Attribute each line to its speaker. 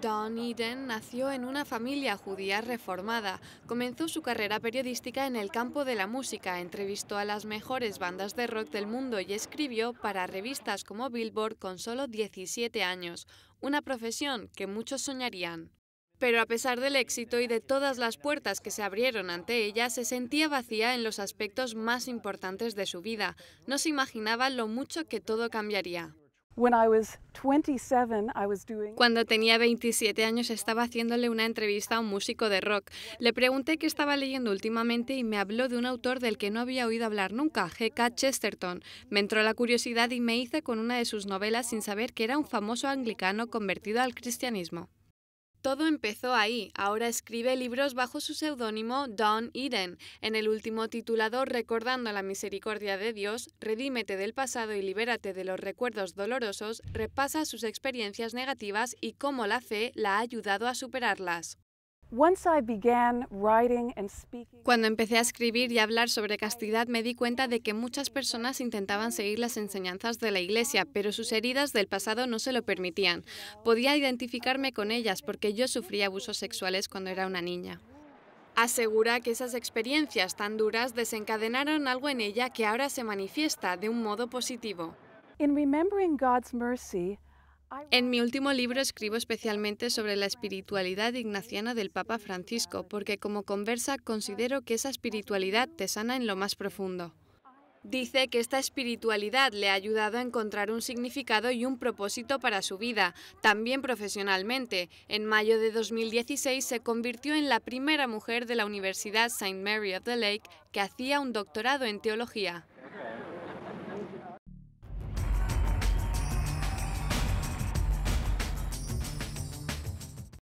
Speaker 1: Don Eden nació en una familia judía reformada. Comenzó su carrera periodística en el campo de la música, entrevistó a las mejores bandas de rock del mundo y escribió para revistas como Billboard con solo 17 años, una profesión que muchos soñarían. Pero a pesar del éxito y de todas las puertas que se abrieron ante ella, se sentía vacía en los aspectos más importantes de su vida. No se imaginaba lo mucho que todo cambiaría. Cuando tenía 27 años estaba haciéndole una entrevista a un músico de rock. Le pregunté qué estaba leyendo últimamente y me habló de un autor del que no había oído hablar nunca, G.K. Chesterton. Me entró la curiosidad y me hice con una de sus novelas sin saber que era un famoso anglicano convertido al cristianismo. Todo empezó ahí. Ahora escribe libros bajo su seudónimo Don Eden. En el último titulado Recordando la misericordia de Dios, redímete del pasado y libérate de los recuerdos dolorosos, repasa sus experiencias negativas y cómo la fe la ha ayudado a superarlas. Cuando empecé a escribir y hablar sobre castidad me di cuenta de que muchas personas intentaban seguir las enseñanzas de la Iglesia, pero sus heridas del pasado no se lo permitían. Podía identificarme con ellas porque yo sufría abusos sexuales cuando era una niña. Asegura que esas experiencias tan duras desencadenaron algo en ella que ahora se manifiesta de un modo positivo. remembering God's mercy, en mi último libro escribo especialmente sobre la espiritualidad ignaciana del Papa Francisco, porque como conversa considero que esa espiritualidad te sana en lo más profundo. Dice que esta espiritualidad le ha ayudado a encontrar un significado y un propósito para su vida, también profesionalmente. En mayo de 2016 se convirtió en la primera mujer de la Universidad St. Mary of the Lake que hacía un doctorado en teología.